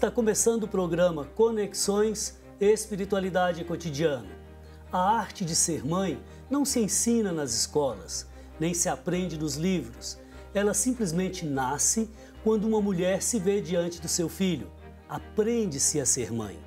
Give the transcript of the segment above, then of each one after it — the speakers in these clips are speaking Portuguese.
Está começando o programa Conexões Espiritualidade Cotidiana. A arte de ser mãe não se ensina nas escolas, nem se aprende nos livros. Ela simplesmente nasce quando uma mulher se vê diante do seu filho. Aprende-se a ser mãe.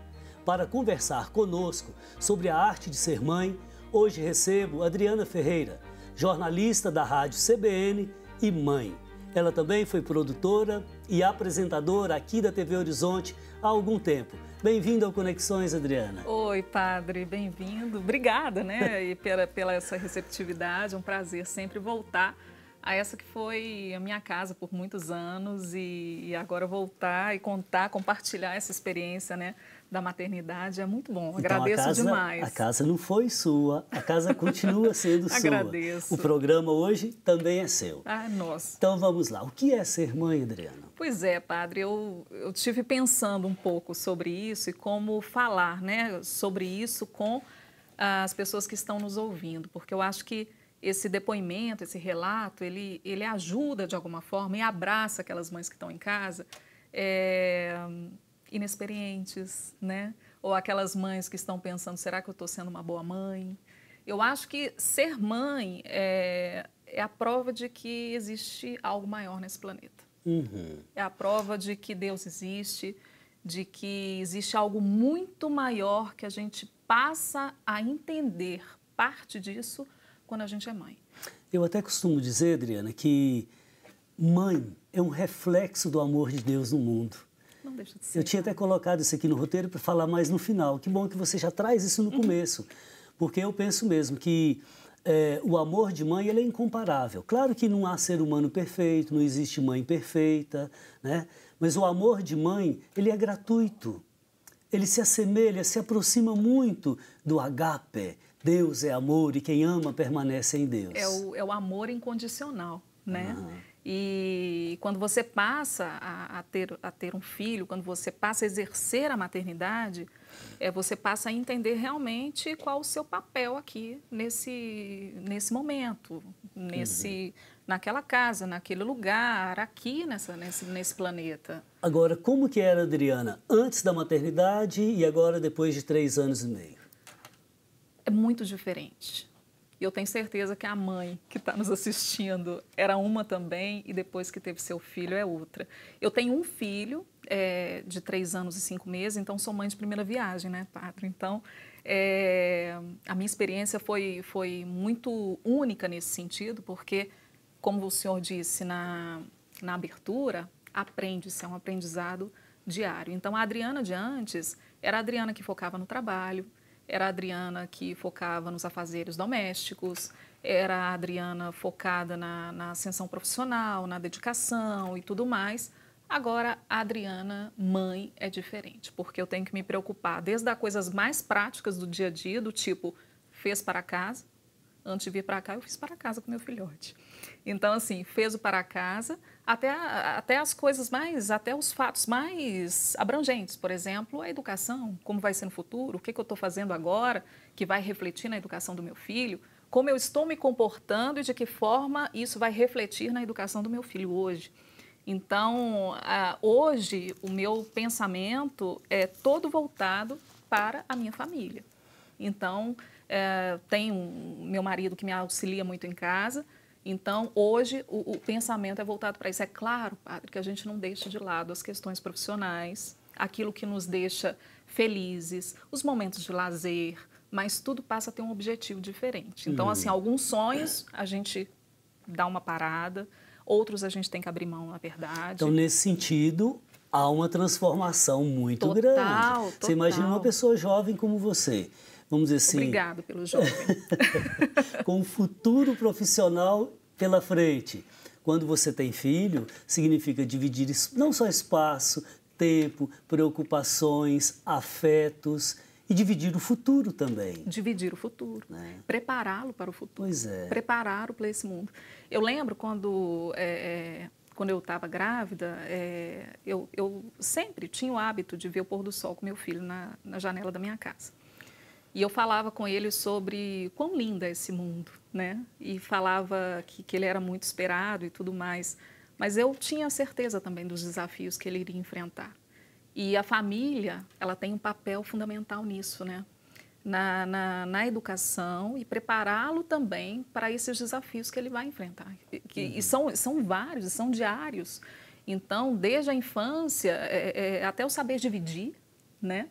Para conversar conosco sobre a arte de ser mãe, hoje recebo Adriana Ferreira, jornalista da Rádio CBN e mãe. Ela também foi produtora e apresentadora aqui da TV Horizonte há algum tempo. Bem-vindo ao Conexões, Adriana. Oi, padre, bem-vindo. Obrigada, né, e pela, pela essa receptividade. É um prazer sempre voltar a essa que foi a minha casa por muitos anos e, e agora voltar e contar, compartilhar essa experiência, né, da maternidade é muito bom. Então, Agradeço a casa, demais. A casa não foi sua, a casa continua sendo sua. Agradeço. O programa hoje também é seu. Ah, nossa. Então vamos lá. O que é ser mãe, Adriana? Pois é, padre. Eu, eu tive pensando um pouco sobre isso e como falar né, sobre isso com as pessoas que estão nos ouvindo, porque eu acho que esse depoimento, esse relato, ele, ele ajuda de alguma forma e abraça aquelas mães que estão em casa. É, inexperientes, né? Ou aquelas mães que estão pensando: será que eu estou sendo uma boa mãe? Eu acho que ser mãe é, é a prova de que existe algo maior nesse planeta. Uhum. É a prova de que Deus existe, de que existe algo muito maior que a gente passa a entender parte disso quando a gente é mãe. Eu até costumo dizer, Adriana, que mãe é um reflexo do amor de Deus no mundo deixa de ser. Eu tinha até colocado isso aqui no roteiro para falar mais no final. Que bom que você já traz isso no uhum. começo, porque eu penso mesmo que é, o amor de mãe ele é incomparável. Claro que não há ser humano perfeito, não existe mãe perfeita, né? Mas o amor de mãe ele é gratuito. Ele se assemelha, se aproxima muito do agape. Deus é amor e quem ama permanece em Deus. É o, é o amor incondicional, né? Ah. E quando você passa a, a, ter, a ter um filho, quando você passa a exercer a maternidade, é, você passa a entender realmente qual o seu papel aqui nesse, nesse momento, nesse, uhum. naquela casa, naquele lugar, aqui nessa, nesse, nesse planeta. Agora, como que era, Adriana, antes da maternidade e agora depois de três anos e meio? É muito diferente e eu tenho certeza que a mãe que está nos assistindo era uma também, e depois que teve seu filho é outra. Eu tenho um filho é, de três anos e cinco meses, então sou mãe de primeira viagem, né, Padre? Então, é, a minha experiência foi, foi muito única nesse sentido, porque, como o senhor disse na, na abertura, aprende-se, é um aprendizado diário. Então, a Adriana de antes era a Adriana que focava no trabalho, era a Adriana que focava nos afazeres domésticos, era a Adriana focada na, na ascensão profissional, na dedicação e tudo mais. Agora, a Adriana, mãe, é diferente, porque eu tenho que me preocupar desde as coisas mais práticas do dia a dia, do tipo, fez para casa, antes de vir para cá, eu fiz para casa com meu filhote. Então, assim, fez o para casa, até, até as coisas mais, até os fatos mais abrangentes, por exemplo, a educação, como vai ser no futuro, o que, que eu estou fazendo agora que vai refletir na educação do meu filho, como eu estou me comportando e de que forma isso vai refletir na educação do meu filho hoje. Então, hoje, o meu pensamento é todo voltado para a minha família. Então, é, tem um, meu marido que me auxilia muito em casa. Então, hoje, o, o pensamento é voltado para isso. É claro, padre, que a gente não deixa de lado as questões profissionais, aquilo que nos deixa felizes, os momentos de lazer, mas tudo passa a ter um objetivo diferente. Então, assim, uhum. alguns sonhos a gente dá uma parada, outros a gente tem que abrir mão, na verdade. Então, nesse sentido, há uma transformação muito total, grande. Total. Você imagina uma pessoa jovem como você, vamos dizer assim. Obrigado pelo jovem. com um futuro profissional pela frente. Quando você tem filho, significa dividir não só espaço, tempo, preocupações, afetos e dividir o futuro também. Dividir o futuro, né? prepará-lo para o futuro. Pois é. Prepará-lo para esse mundo. Eu lembro quando, é, é quando eu estava grávida, é, eu, eu sempre tinha o hábito de ver o pôr do sol com meu filho na, na janela da minha casa. E eu falava com ele sobre quão lindo é esse mundo, né? E falava que, que ele era muito esperado e tudo mais. Mas eu tinha certeza também dos desafios que ele iria enfrentar. E a família, ela tem um papel fundamental nisso, né? Na, na, na educação e prepará-lo também para esses desafios que ele vai enfrentar. E, que, uhum. e são, são vários, são diários. Então, desde a infância é, é, até o saber dividir, né?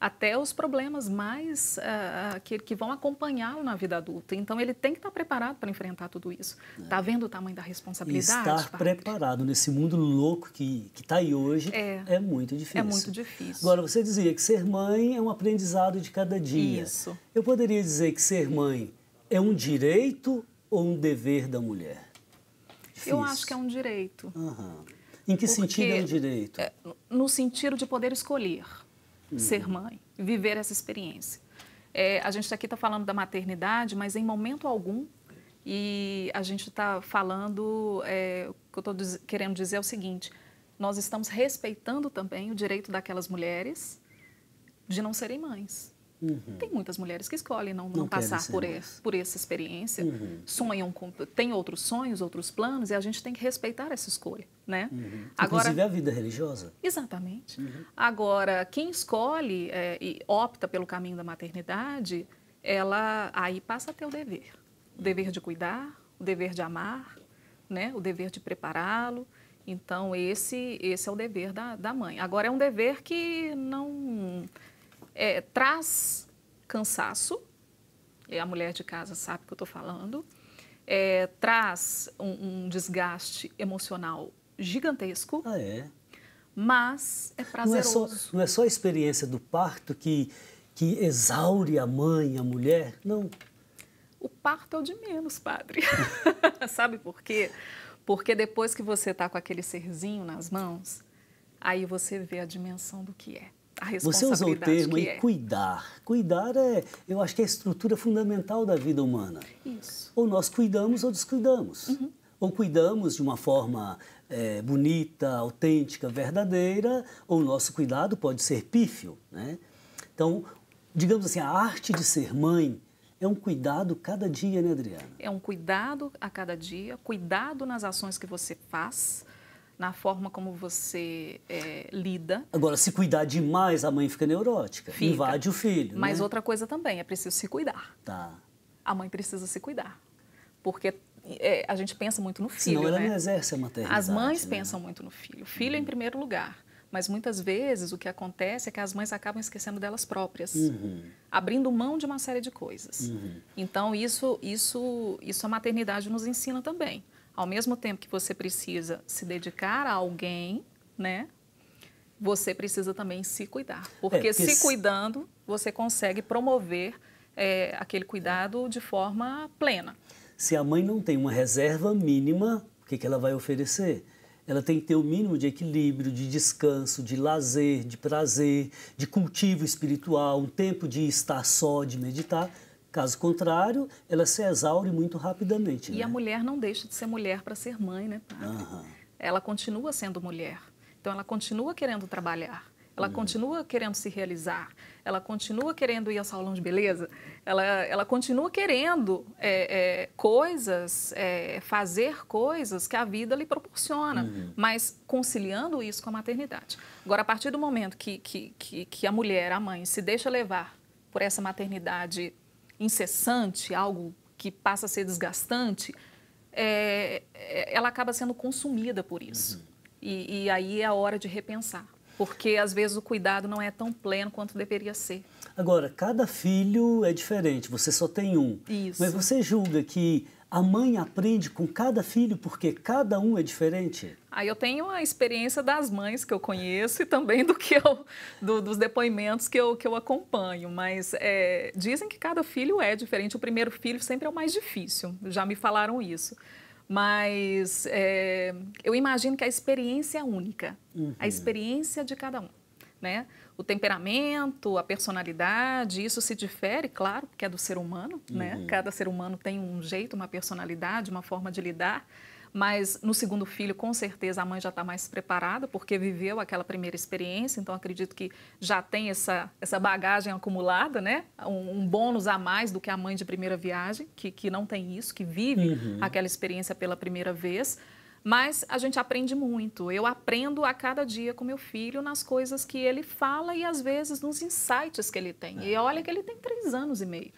até os problemas mais uh, que, que, vão acompanhá-lo na vida adulta. Então, ele tem que estar preparado para enfrentar tudo isso. Está é. Tá vendo o tamanho da responsabilidade? E estar padre? preparado nesse mundo louco que está aí hoje é. é muito difícil. É muito difícil. Agora, você dizia que ser mãe é um aprendizado de cada dia. Isso. Eu poderia dizer que ser mãe é um direito ou um dever da mulher? Difícil. Eu acho que é um direito. Uhum. Em que Porque, sentido é um direito? É, no sentido de poder escolher uhum. ser mãe, viver essa experiência. É, a gente tá aqui está falando da maternidade, mas em momento algum, e a gente está falando, é, o que eu estou querendo dizer é o seguinte: nós estamos respeitando também o direito daquelas mulheres de não serem mães. Uhum. Tem muitas mulheres que escolhem não, não, não passar por, esse, por, essa experiência, uhum. sonham com, tem outros sonhos, outros planos e a gente tem que respeitar essa escolha, né? Uhum. Agora, Inclusive a vida religiosa. Exatamente. Uhum. Agora, quem escolhe é, e opta pelo caminho da maternidade, ela aí passa a ter o dever, o dever de cuidar, o dever de amar, né? O dever de prepará-lo. Então esse esse é o dever da, da mãe. Agora é um dever que não é, traz cansaço, a mulher de casa sabe o que eu estou falando, é, traz um, um, desgaste emocional gigantesco. Ah, é? Mas é prazeroso. Não é, só, não é só a experiência do parto que, que exaure a mãe, a mulher? Não. O parto é o de menos, padre. sabe por quê? Porque depois que você está com aquele serzinho nas mãos, aí você vê a dimensão do que é. Você usou o termo é. cuidar. Cuidar é, eu acho que é a estrutura fundamental da vida humana. Isso. Ou nós cuidamos ou descuidamos. Uhum. Ou cuidamos de uma forma é, bonita, autêntica, verdadeira, ou o nosso cuidado pode ser pífio. Né? Então, digamos assim, a arte de ser mãe é um cuidado cada dia, né, Adriana? É um cuidado a cada dia, cuidado nas ações que você faz na forma como você é, lida. Agora, se cuidar demais, a mãe fica neurótica, fica. invade o filho. Mas né? outra coisa também, é preciso se cuidar. Tá. A mãe precisa se cuidar, porque é, a gente pensa muito no filho, Senão ela né? não exerce a maternidade. As mães né? pensam muito no filho. O filho é uhum. em primeiro lugar. Mas muitas vezes o que acontece é que as mães acabam esquecendo delas próprias, uhum. abrindo mão de uma série de coisas. Uhum. Então isso, isso, isso a maternidade nos ensina também. Ao mesmo tempo que você precisa se dedicar a alguém, né? Você precisa também se cuidar. Porque, é, porque se cuidando, você consegue promover é, aquele cuidado de forma plena. Se a mãe não tem uma reserva mínima, o que, que ela vai oferecer? ela tem que ter o mínimo de equilíbrio, de descanso, de lazer, de prazer, de cultivo espiritual, um tempo de estar só, de meditar, Caso contrário, ela se exaure muito rapidamente. E né? a mulher não deixa de ser mulher para ser mãe, né, padre? Uhum. Ela continua sendo mulher. Então, ela continua querendo trabalhar. Ela uhum. continua querendo se realizar. Ela continua querendo ir ao salão de beleza. Ela, ela continua querendo é, é, coisas, é, fazer coisas que a vida lhe proporciona, uhum. mas conciliando isso com a maternidade. Agora, a partir do momento que, que, que, que a mulher, a mãe, se deixa levar por essa maternidade incessante, algo que passa a ser desgastante, é, é, ela acaba sendo consumida por isso. Uhum. E, e, aí é a hora de repensar, porque às vezes o cuidado não é tão pleno quanto deveria ser. Agora, cada filho é diferente, você só tem um. Isso. Mas você julga que a mãe aprende com cada filho porque cada um é diferente. Aí eu tenho a experiência das mães que eu conheço e também do que eu, do, dos depoimentos que eu, que eu acompanho. Mas é, dizem que cada filho é diferente. O primeiro filho sempre é o mais difícil. Já me falaram isso. Mas é, eu imagino que a experiência é única, uhum. a experiência de cada um né? O temperamento, a personalidade, isso se difere, claro, porque é do ser humano, né? uhum. né? Cada ser humano tem um jeito, uma personalidade, uma forma de lidar. Mas no segundo filho, com certeza, a mãe já está mais preparada, porque viveu aquela primeira experiência, então acredito que já tem essa, essa bagagem acumulada, né? Um, um bônus a mais do que a mãe de primeira viagem, que, que não tem isso, que vive uhum. aquela experiência pela primeira vez. Mas a gente aprende muito. Eu aprendo a cada dia com meu filho nas coisas que ele fala e às vezes nos insights que ele tem. E é. olha que ele tem três anos e meio.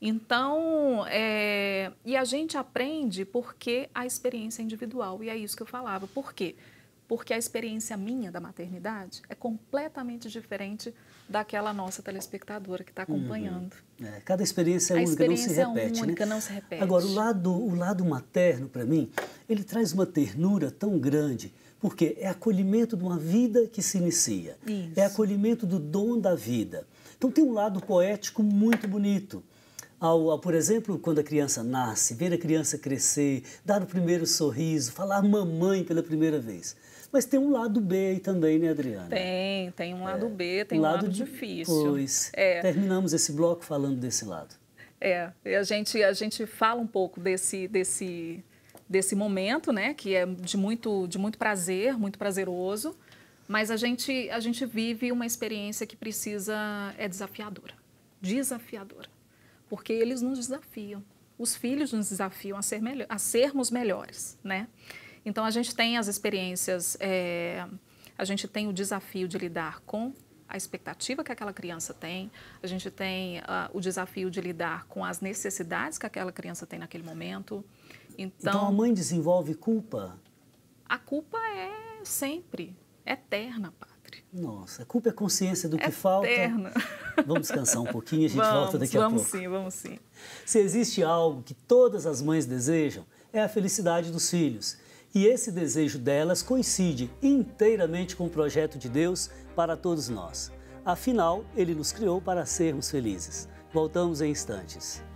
Então, é... e a gente aprende porque a experiência é individual. E é isso que eu falava. Por quê? Porque porque a experiência minha da maternidade é completamente diferente daquela nossa telespectadora que está uhum. acompanhando. Uhum. É, cada experiência é a única, experiência não se repete. É única, né? não se repete. Agora, o lado, o lado materno, para mim, ele traz uma ternura tão grande, porque é acolhimento de uma vida que se inicia, Isso. é acolhimento do dom da vida. Então, tem um lado poético muito bonito. Ao, ao, por exemplo, quando a criança nasce, ver a criança crescer, dar o primeiro sorriso, falar mamãe pela primeira vez. Mas tem um lado B aí também, né, Adriana? Tem, tem um lado é, B, tem um lado, lado difícil. Pois. É. Terminamos esse bloco falando desse lado. É, a gente, a gente fala um pouco desse, desse, desse momento, né, que é de muito, de muito prazer, muito prazeroso, mas a gente, a gente vive uma experiência que precisa, é desafiadora, desafiadora, porque eles nos desafiam, os filhos nos desafiam a, ser melhor, a sermos melhores, né? Então, a gente tem as experiências, é, a gente tem o desafio de lidar com a expectativa que aquela criança tem, a gente tem uh, o desafio de lidar com as necessidades que aquela criança tem naquele momento. Então, então a mãe desenvolve culpa? A culpa é sempre eterna, padre. Nossa, a culpa é consciência do que eterna. falta. Eterna. Vamos descansar um pouquinho, a gente vamos, volta daqui a vamos pouco. Vamos sim, vamos sim. Se existe algo que todas as mães desejam, é a felicidade dos filhos. E esse desejo delas coincide inteiramente com o projeto de Deus para todos nós. Afinal, Ele nos criou para sermos felizes. Voltamos em instantes.